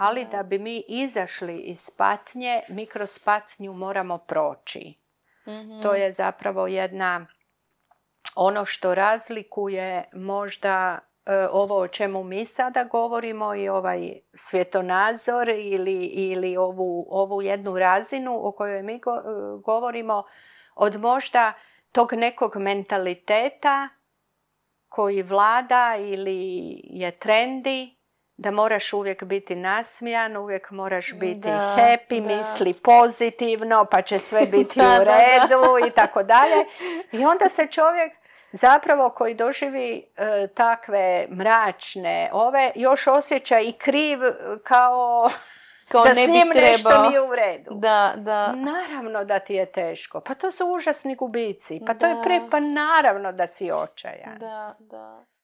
ali da bi mi izašli iz patnje, mi kroz patnju moramo proći. Mhm. To je zapravo jedna ono što razlikuje možda e, ovo o čemu mi sada govorimo i ovaj svjetonazor ili, ili ovu, ovu jednu razinu o kojoj mi e, govorimo od možda tog nekog mentaliteta koji vlada ili je trendi da moraš uvijek biti nasmijan, uvijek moraš biti da, happy, misli pozitivno, pa će sve biti u redu i tako dalje. I onda se čovjek zapravo koji doživi e, takve mračne ove, još osjeća i kriv kao kao da ne s njim nešto nije u redu. Da, da. Naravno da ti je teško. Pa to su užasni gubici. Pa to je pre, pa naravno da si očajan. Da, da.